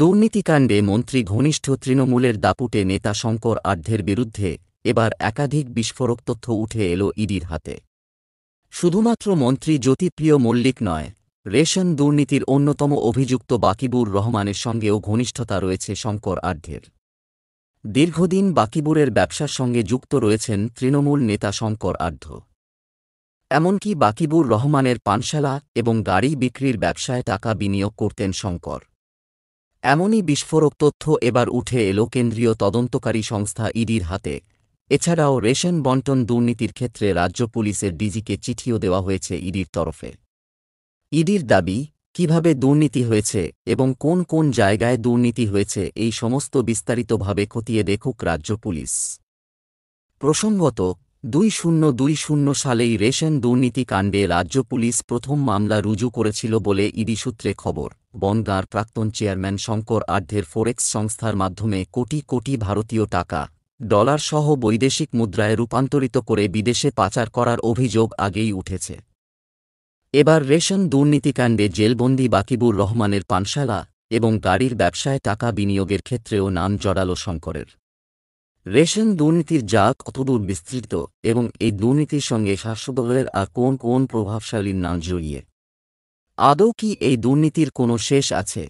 দুর্নীতিকাণ্ডে মন্ত্রী ঘনিষ্ঠ তৃণমূলের দাপুটে নেতা শঙ্কর আর্ধের বিরুদ্ধে এবার একাধিক বিস্ফোরক তথ্য উঠে এল ইডির হাতে শুধুমাত্র মন্ত্রী জ্যোতিপ্রিয় মল্লিক নয় রেশন দুর্নীতির অন্যতম অভিযুক্ত বাকিবুর রহমানের সঙ্গেও ঘনিষ্ঠতা রয়েছে শঙ্কর আর্ধের দীর্ঘদিন বাকিবুরের ব্যবসার সঙ্গে যুক্ত রয়েছেন তৃণমূল নেতা শঙ্কর আর্ধ এমনকি বাকিবুর রহমানের পানশালা এবং গাড়ি বিক্রির ব্যবসায় টাকা বিনিয়োগ করতেন শঙ্কর এমনই বিস্ফোরক তথ্য এবার উঠে এলো কেন্দ্রীয় তদন্তকারী সংস্থা ইডির হাতে এছাড়াও রেশন বন্টন দুর্নীতির ক্ষেত্রে রাজ্য পুলিশের ডিজিকে চিঠিও দেওয়া হয়েছে ইডির তরফে ইডির দাবি কিভাবে দুর্নীতি হয়েছে এবং কোন কোন জায়গায় দুর্নীতি হয়েছে এই সমস্ত বিস্তারিতভাবে খতিয়ে দেখুক রাজ্য পুলিশ প্রসঙ্গত দুই শূন্য দুই শূন্য সালেই রেশন দুর্নীতি কাণ্ডে রাজ্য পুলিশ প্রথম মামলা রুজু করেছিল বলে ইডি সূত্রে খবর বনগাঁর প্রাক্তন চেয়ারম্যান শঙ্কর আর্ধের ফোরেক্স সংস্থার মাধ্যমে কোটি কোটি ভারতীয় টাকা ডলার সহ বৈদেশিক মুদ্রায় রূপান্তরিত করে বিদেশে পাচার করার অভিযোগ আগেই উঠেছে এবার রেশন দুর্নীতিকাণ্ডে জেলবন্দি বাকিবুর রহমানের পানশালা এবং গাড়ির ব্যবসায় টাকা বিনিয়োগের ক্ষেত্রেও নাম জড়ালো শঙ্করের রেশন দুর্নীতির যা কতদূর বিস্তৃত এবং এই দুর্নীতির সঙ্গে শাসকদলের আর কোন কোন প্রভাবশালীর নাম জড়িয়ে আদৌ কি এই দুর্নীতির কোনো শেষ আছে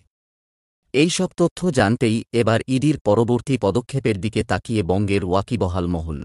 এই সব তথ্য জানতেই এবার ইডির পরবর্তী পদক্ষেপের দিকে তাকিয়ে বঙ্গের ওয়াকিবহাল মহল